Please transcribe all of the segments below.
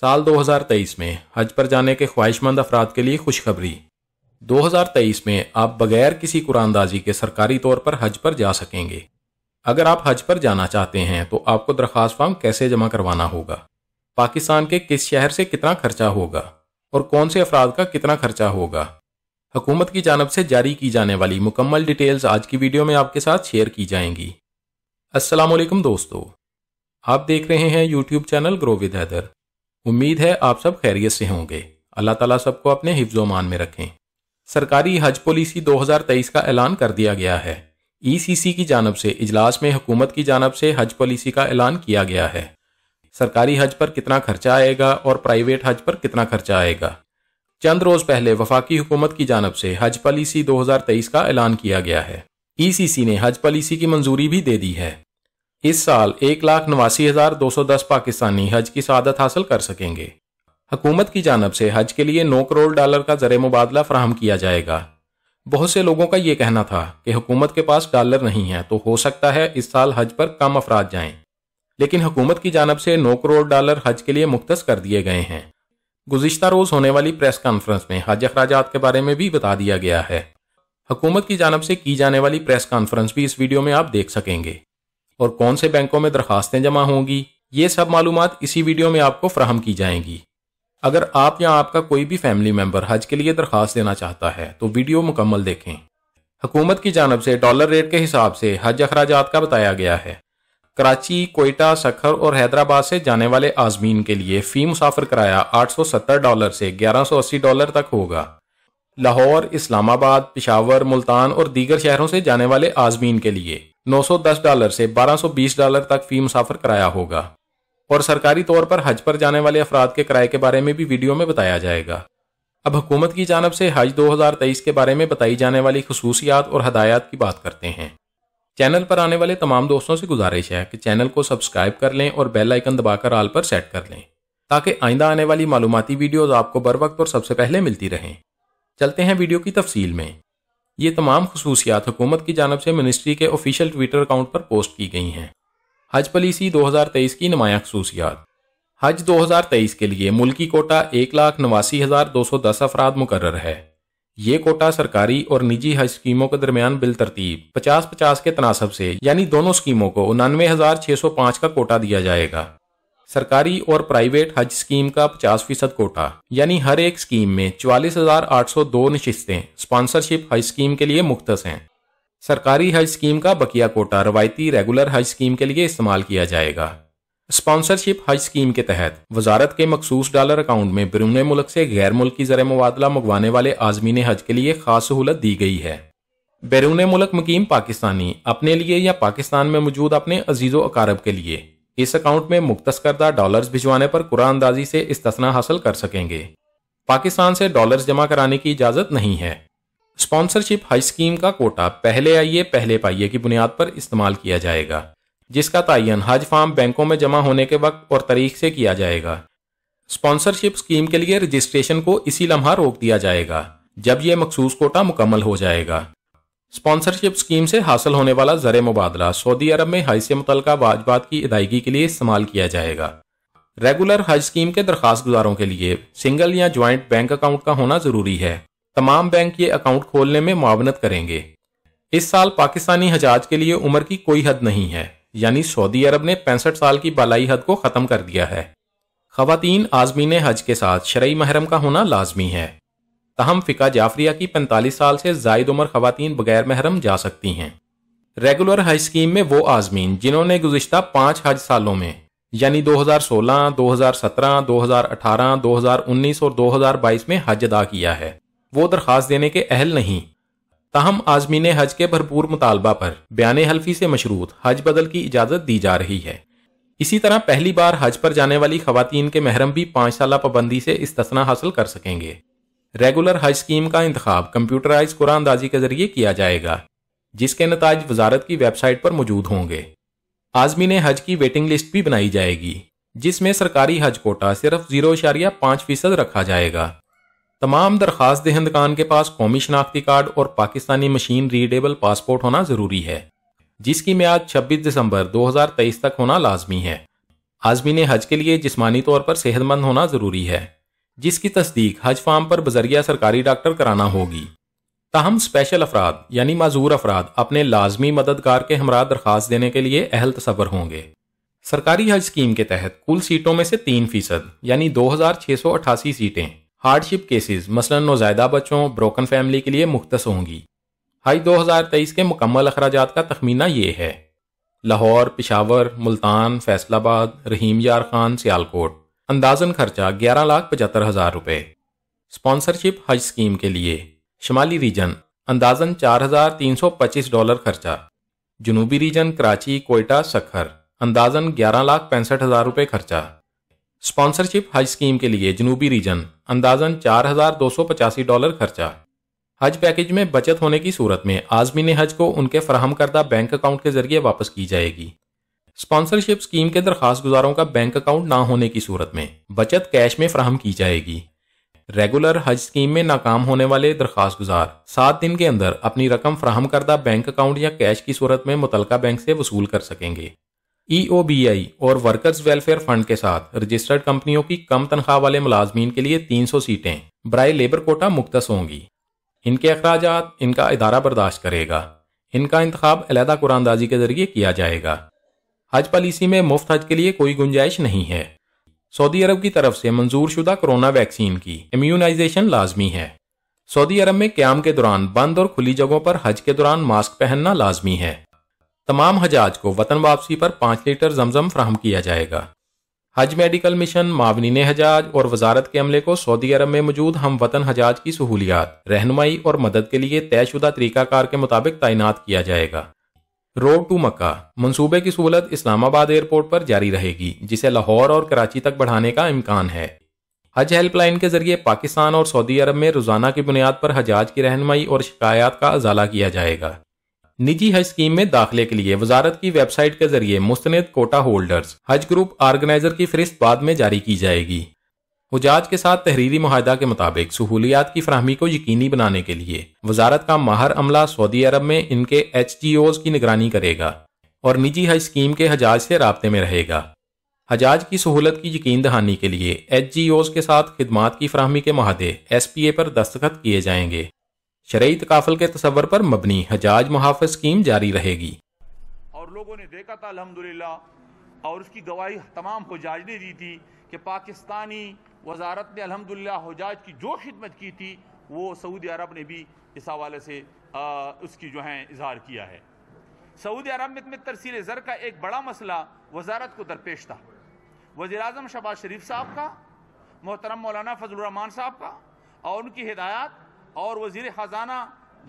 साल 2023 में हज पर जाने के ख्वाहिशमंद अफराद के लिए खुशखबरी 2023 में आप बगैर किसी कुरानदाजी के सरकारी तौर पर हज पर जा सकेंगे अगर आप हज पर जाना चाहते हैं तो आपको दरख्वास्त फॉर्म कैसे जमा करवाना होगा पाकिस्तान के किस शहर से कितना खर्चा होगा और कौन से अफराद का कितना खर्चा होगा हुकूमत की जानब से जारी की जाने वाली मुकम्मल डिटेल्स आज की वीडियो में आपके साथ शेयर की जाएंगी असलम दोस्तों आप देख रहे हैं YouTube channel grow with Haider उम्मीद है आप सब खैरियत से होंगे अल्लाह ताला सबको अपने मान में रखें सरकारी हज पॉलिसी 2023 का ऐलान कर दिया गया है ईसीसी e की जानब से इजलास में हुकूमत की जानब से हज पॉलिसी का ऐलान किया गया है सरकारी हज पर कितना खर्चा आएगा और प्राइवेट हज पर कितना खर्चा आएगा चंद रोज पहले वफाकी हुकूमत की जानब से हज पॉलिसी 2023 का ऐलान किया गया है ईसीसी e ने हज पॉलिसी की मंजूरी भी दे दी है इस साल एक लाख नवासी हजार दो सौ दस पाकिस्तानी हज की शहादत हासिल कर सकेंगे हकूमत की जानब से हज के लिए नौ करोड़ डॉलर का जर मुबादला फ्राहम किया जाएगा बहुत से लोगों का ये कहना था कि हुकूमत के पास डॉलर नहीं है तो हो सकता है इस साल हज पर कम अफराद जाएं लेकिन हुकूमत की जानब से नौ करोड़ डॉलर हज के लिए मुख्त कर दिए गए हैं गुजशत रोज होने वाली प्रेस कॉन्फ्रेंस में हज अखराज के बारे में भी बता दिया गया है हुकूमत की जानब से की जाने वाली प्रेस कॉन्फ्रेंस भी इस वीडियो में आप देख सकेंगे और कौन से बैंकों में दरखास्तें जमा होंगी ये सब मालूम इसी वीडियो में आपको फ्राहम की जाएंगी अगर आप या आपका कोई भी फैमिली मेम्बर हज के लिए दरखास्त देना चाहता है तो वीडियो मुकम्मल देखें हुकूमत की जानब से डॉलर रेट के हिसाब से हज अखराज का बताया गया है कराची कोयटा सखर और हैदराबाद से जाने वाले आजमीन के लिए फ़ी मुसाफर किराया 870 डॉलर से 1180 डॉलर तक होगा लाहौर इस्लामाबाद पिशावर मुल्तान और दीगर शहरों से जाने वाले आजमीन के लिए 910 डॉलर से 1220 डॉलर तक फी मुसाफर कराया होगा और सरकारी तौर पर हज पर जाने वाले अफराद के किराए के बारे में भी वीडियो में बताया जाएगा अब हुकूमत की जानब से हज 2023 के बारे में बताई जाने वाली खसूसियात और हदायत की बात करते हैं चैनल पर आने वाले तमाम दोस्तों से गुजारिश है कि चैनल को सब्सक्राइब कर लें और बेल आइकन दबाकर आल पर सेट कर लें ताकि आइंदा आने वाली मालूमती वीडियोज़ आपको बर वक्त और सबसे पहले मिलती रहें चलते हैं वीडियो की तफसील में ये तमाम खसूसियात हुकूमत की जानब से मिनिस्ट्री के ऑफिशियल ट्विटर अकाउंट पर पोस्ट की गई हैं हज पॉलिसी 2023 की नुमाया खसूसियात हज 2023 के लिए मुल्की कोटा एक लाख नवासी हज़ार दो सौ दस अफराद मुकर है ये कोटा सरकारी और निजी हज स्कीमों के दरमियान बिल तरतीब पचास पचास के तनासब से यानी दोनों स्कीमों को उन्नवे हज़ार छः सौ पाँच का कोटा दिया जाएगा सरकारी और प्राइवेट हज स्कीम का 50 फीसद कोटा यानी हर एक स्कीम में चवालीस हजार आठ सौ दो नशिस्तें स्पॉन्सरशिप हज स्कीम के लिए मुख्त हैं सरकारी हज स्कीम का बकिया कोटा रवायती रेगुलर हज स्कीम के लिए इस्तेमाल किया जाएगा स्पॉन्सरशिप हज स्कीम के तहत वजारत के मखसूस डॉलर अकाउंट में बिरून मुल्क से गैर मुल्की जर मुबादला मंगवाने वाले आजमीन हज के लिए खास सहूलत दी गई है बैरून मुल्क मुकीम पाकिस्तानी अपने लिए या पाकिस्तान में मौजूद अपने अजीज़ अकारब के लिए इस अकाउंट में मुख्तस करदा डॉलर्स भिजवाने पर कुरान अंदाजी से इस्तना हासिल कर सकेंगे पाकिस्तान से डॉलर्स जमा कराने की इजाज़त नहीं है स्पॉन्सरशिप हज स्कीम का कोटा पहले आइए पहले पाइए की बुनियाद पर इस्तेमाल किया जाएगा जिसका तयन हज फार्म बैंकों में जमा होने के वक्त और तारीख से किया जाएगा स्पॉन्सरशिप स्कीम के लिए रजिस्ट्रेशन को इसी लम्हा रोक दिया जाएगा जब यह मखसूस कोटा मुकम्मल हो जाएगा स्पॉन्सरशिप स्कीम से हासिल होने वाला जर मुबादला सऊदी अरब में हज से मुतल वाजबात की अदायगी के लिए इस्तेमाल किया जाएगा रेगुलर हज स्कीम के दरखास्त गुजारों के लिए सिंगल या ज्वाइंट बैंक अकाउंट का होना जरूरी है तमाम बैंक ये अकाउंट खोलने में मुआवनत करेंगे इस साल पाकिस्तानी हजाज के लिए उम्र की कोई हद नहीं है यानी सऊदी अरब ने पैंसठ साल की बालाई हद को ख़त्म कर दिया है खातन आजमीन हज के साथ शरा महरम का होना लाजमी है तहम फ़िका जाफरिया की 45 साल से जायद उम्र खातन बगैर महरम जा सकती हैं रेगुलर हज स्कीम में वो आजमीन जिन्होंने गुजशत पाँच हज सालों में यानी 2016, 2017, 2018, 2019 और 2022 में हज अदा किया है वो दरख्वास्त देने के अहल नहीं ताहम आजमीन हज के भरपूर मुतालबा पर बयान हल्फी से मशरूत हज बदल की इजाज़त दी जा रही है इसी तरह पहली बार हज पर जाने वाली खवतिन के महरम भी पाँच साल पाबंदी से इस्तना हासिल कर सकेंगे रेगुलर हज स्कीम का इंतजाम कंप्यूटराइज कुरानदाजी के जरिए किया जाएगा जिसके नतज वजारत की वेबसाइट पर मौजूद होंगे आजमी ने हज की वेटिंग लिस्ट भी बनाई जाएगी जिसमें सरकारी हज कोटा सिर्फ जीरो इशारिया पाँच फीसद रखा जाएगा तमाम दरखास्त दहंदगान के पास कौमी शनाख्ती कार्ड और पाकिस्तानी मशीन रीडेबल पासपोर्ट होना ज़रूरी है जिसकी म्याद 26 दिसंबर 2023 तक होना लाजमी है आजमी ने हज के लिए जिस्मानी तौर पर सेहतमंद होना ज़रूरी है जिसकी तस्दीक हज फार्म पर बजरिया सरकारी डॉक्टर कराना होगी ताहम स्पेशल अफराद यानी माजूर अफराद अपने लाजमी मददगार के हमरा दरख्वास्त देने के लिए अहल तसवर होंगे सरकारी हज स्कीम के तहत कुल सीटों में से तीन फीसद यानी दो हजार छह सौ अठासी सीटें हार्डशिप केसेस मसलन नोजायदा बच्चों ब्रोकन फैमिली के लिए मुख्तस होंगी हज 2023 के मुकम्मल अखराज का तखमीना ये है लाहौर पिशावर मुल्तान फैसलाबाद रहीम यार खान सियालकोट अंदाजन खर्चा ग्यारह लाख पचहत्तर हजार रुपए स्पॉन्सरशिप हज स्कीम के लिए शिमाली रीजन अंदाजन चार हजार तीन सौ पच्चीस डॉलर खर्चा जुनूबी रीजन कराची कोयटा सखर अंदाजन ग्यारह लाख पैंसठ हजार रुपए खर्चा स्पॉन्सरशिप हज स्कीम के लिए जनूबी रीजन अंदाजन चार हजार दो सौ पचासी डॉलर खर्चा हज पैकेज में बचत होने की सूरत में आजमीन हज को उनके फ्राहम करदा बैंक अकाउंट के जरिए वापस की जाएगी स्पॉन्सरशिप स्कीम के दरखास्त गुजारों का बैंक अकाउंट ना होने की सूरत में बचत कैश में फ्राहम की जाएगी रेगुलर हज स्कीम में नाकाम होने वाले दरखास्त गुजार सात दिन के अंदर अपनी रकम फ्राहम करदा बैंक अकाउंट या कैश की सूरत में मुतलका बैंक से वसूल कर सकेंगे ई e और वर्कर्स वेलफेयर फंड के साथ रजिस्टर्ड कंपनियों की कम तनख्वाह वाले मुलाजमीन के लिए 300 सीटें ब्राई लेबर कोटा मुख्त होंगी इनके अखराज इनका इदारा बर्दाश्त करेगा इनका इंतखब अलहदा कुरानदाजी के जरिए किया जाएगा हज पॉलिसी में मुफ्त हज के लिए कोई गुंजाइश नहीं है सऊदी अरब की तरफ से मंजूर शुदा कोरोना वैक्सीन की इम्यूनाइजेशन लाजमी है सऊदी अरब में क्याम के दौरान बंद और खुली जगहों पर हज के दौरान मास्क पहनना लाजमी है तमाम हजाज को वतन वापसी पर पांच लीटर जमजम फ्राहम किया जाएगा हज मेडिकल मिशन मावनीन हजाज और वजारत के अमले को सऊदी अरब में मौजूद हम वतन हजाज की सहूलियात रहनमई और मदद के लिए तयशुदा तरीकाकार के मुताबिक तैनात किया जाएगा रोड टू मक्का मंसूबे की सहूलत इस्लामाबाद एयरपोर्ट पर जारी रहेगी जिसे लाहौर और कराची तक बढ़ाने का इम्कान है हज हेल्पलाइन के जरिए पाकिस्तान और सऊदी अरब में रोजाना की बुनियाद पर हजाज की रहनमई और शिकायत का अजाला किया जाएगा निजी हज स्कीम में दाखिले के लिए वजारत की वेबसाइट के जरिए मुस्त कोटा होल्डर्स हज ग्रुप ऑर्गेनाइजर की फहरिस्त बाद में जारी की जाएगी हजाज के साथ तहरीरी माहिदा के मुताबिक सहूलियात की फ्राहमी को यकीनी बनाने के लिए वजारत का माहर अमला सऊदी अरब में इनके एच जी ओज की निगरानी करेगा और निजी हज स्कीम के हजाज से रबते में रहेगा हजाज की सहूलत की यकीन दहानी के लिए एच जी ओज के साथ खदमात की फ्राहमी के माहदे एस पी ए पर दस्तखत किए जाएंगे शरय तकाफल के तस्वर पर मबनी हजाज मुहाफ़ स्कीम जारी रहेगी और लोगों ने देखा था अलहमदिल्ला और उसकी गवाही तमाम हजाज ने दी थी कि पाकिस्तानी वजारत ने अलहमदिल्ला हजाज की जो खिदमत की थी वो सऊदी अरब ने भी इस हवाले से आ, उसकी जो है इजहार किया है सऊदी अरब में तरसील ज़र का एक बड़ा मसला वजारत को दरपेश था वजी अजम शबाज शरीफ साहब का मोहतरम मौलाना फजलरहमान साहब का और उनकी हिदायत और वजीर ख़जाना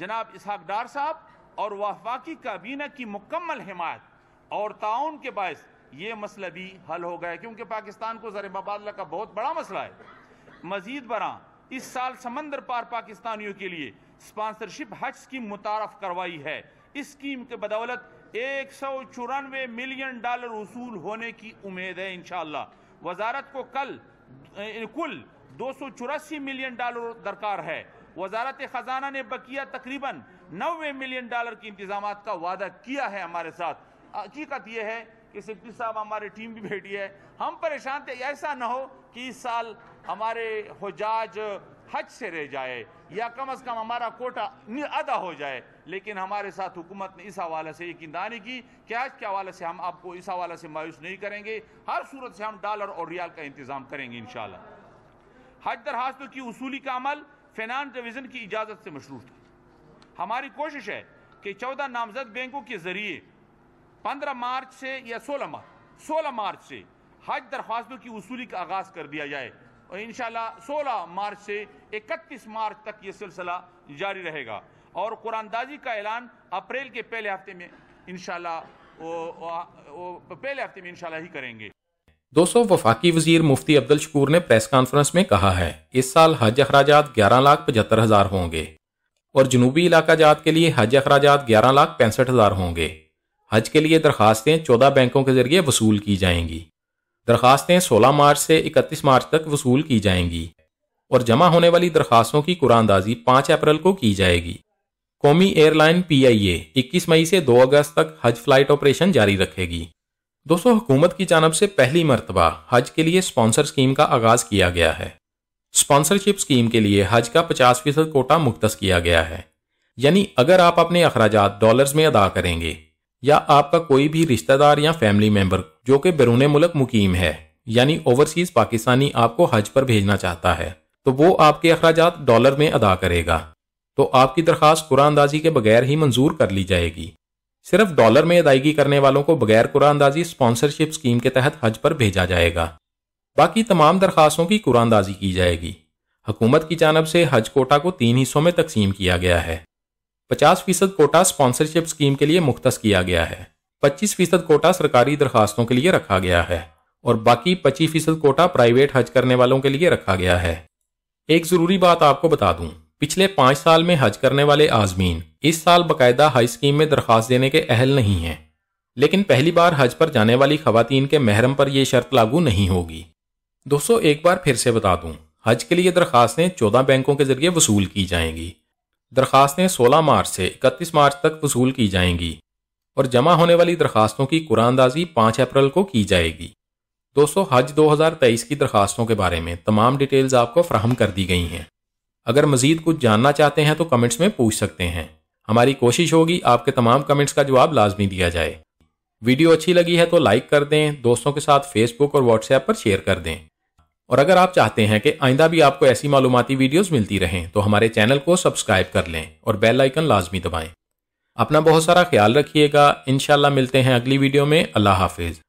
जनाब इसहाक डार साहब और वफाकी काबीना की मुकम्मल हिमायत और ताउन के बायस ये मसला भी हल हो गया क्योंकि पाकिस्तान को ज़र मबादला का बहुत बड़ा मसला है मजीद बरा इस साल समंदर पार पाकिस्तानियों के लिए स्पॉन्सरशिप हज स्कीम मुतारफ करवाई है इस स्कीम के बदौलत एक सौ चौरानवे मिलियन डॉलर वसूल होने की उम्मीद है इनशाला वजारत को कल कुल दो सौ चौरासी मिलियन डॉलर दरकार है वजारत ख़जाना ने बकिया तकरीबन नबे मिलियन डॉलर के इंतजाम का वादा किया है हमारे साथ हकीकत यह है कि सिप्टी साहब हमारी टीम भी बैठी है हम परेशान थे ऐसा ना हो कि इस साल हमारे हजाज हज से रह जाए या कम अज़ कम हमारा कोटा अदा हो जाए लेकिन हमारे साथ हुकूमत ने इस हवाले से यकीनदानी की कि आज के हवाले से हम आपको इस हवाले से मायूस नहीं करेंगे हर सूरत से हम डॉलर और रियाल का इंतज़ाम करेंगे इन हज दरखास्तों की उसूली का अमल फिनान डिवीज़न की इजाज़त से मशरूफ था हमारी कोशिश है कि चौदह नामजद बैंकों के ज़रिए पंद्रह मार्च से या सोलह मार्च सोलह मार्च से हज दरख्वास्तों की वसूली का आगाज़ कर दिया जाए और इन सोलह मार्च से इकतीस मार्च तक ये सिलसिला जारी रहेगा और कुरानदाजी का ऐलान अप्रैल के पहले हफ्ते में इन पहले हफ्ते में इनशाला ही करेंगे दोस्तों वफाकी वजीर मुफ्ती अब्दुल शकूर ने प्रेस कॉन्फ्रेंस में कहा है इस साल हज अखराज ग्यारह लाख पचहत्तर हज़ार होंगे और जनूबी इलाका जात के लिए हज अखराज ग्यारह लाख पैंसठ हज़ार होंगे हज के लिए दरखास्तें चौदह बैंकों के जरिए वसूल की जाएंगी दरखास्तें सोलह मार्च से इकतीस मार्च तक वसूल की जाएंगी और जमा होने वाली दरखास्तों की कुरानदाजी पाँच अप्रैल को की जाएगी कौमी एयरलाइन पी आई ए इक्कीस मई से दो अगस्त तक हज फ्लाइट ऑपरेशन जारी रखेगी दोस्तों हुकूमत की जानब से पहली मरतबा हज के लिए स्पॉन्सर स्कीम का आगाज किया गया है स्पॉन्सरशिप स्कीम के लिए हज का पचास फीसद कोटा मुख्त किया गया है यानी अगर आप अपने अखराज डॉलर्स में अदा करेंगे या आपका कोई भी रिश्तेदार या फैमिली मेंबर जो कि बैरून मुल्क मुकीम है यानी ओवरसीज पाकिस्तानी आपको हज पर भेजना चाहता है तो वो आपके अखराज डॉलर में अदा करेगा तो आपकी दरख्वास्त कुरानंदाजी के बगैर ही मंजूर कर ली जाएगी सिर्फ डॉलर में अदायगी करने वालों को बगैर कुरानंदाजी स्पॉन्सरशिप स्कीम के तहत हज पर भेजा जाएगा बाकी तमाम दरख्वास्तों की कुरानंदाजी की जाएगी हुकूमत की जानब से हज कोटा को तीन हिस्सों में तकसीम किया गया है पचास फीसद कोटा स्पॉन्सरशिप स्कीम के लिए मुख्त किया गया है पच्चीस फीसद कोटा सरकारी दरखास्तों के लिए रखा गया है और बाकी पच्चीस फीसद कोटा प्राइवेट हज करने वालों के लिए रखा गया है एक जरूरी बात आपको बता दूं पिछले पांच साल में हज करने वाले आजमीन इस साल बाकायदा हज स्कीम में दरखास्त देने के अहल नहीं है लेकिन पहली बार हज पर जाने वाली खातन के महरम पर यह शर्त लागू नहीं होगी दोस्तों एक बार फिर से बता दूं हज के लिए दरखास्तें चौदह बैंकों के जरिए वसूल की जाएंगी दरखास्तें 16 मार्च से 31 मार्च तक वसूल की जाएंगी और जमा होने वाली दरखास्तों की कुरानदाजी 5 अप्रैल को की जाएगी दोस्तों हज 2023 की दरखास्तों के बारे में तमाम डिटेल्स आपको फ्राहम कर दी गई हैं अगर मजीद कुछ जानना चाहते हैं तो कमेंट्स में पूछ सकते हैं हमारी कोशिश होगी आपके तमाम कमेंट्स का जवाब लाजमी दिया जाए वीडियो अच्छी लगी है तो लाइक कर दें दोस्तों के साथ फेसबुक और व्हाट्सएप पर शेयर कर दें और अगर आप चाहते हैं कि आइंदा भी आपको ऐसी मालूमती वीडियोस मिलती रहें तो हमारे चैनल को सब्सक्राइब कर लें और बेल आइकन लाजमी दबाएं अपना बहुत सारा ख्याल रखिएगा इन मिलते हैं अगली वीडियो में अल्लाह हाफिज़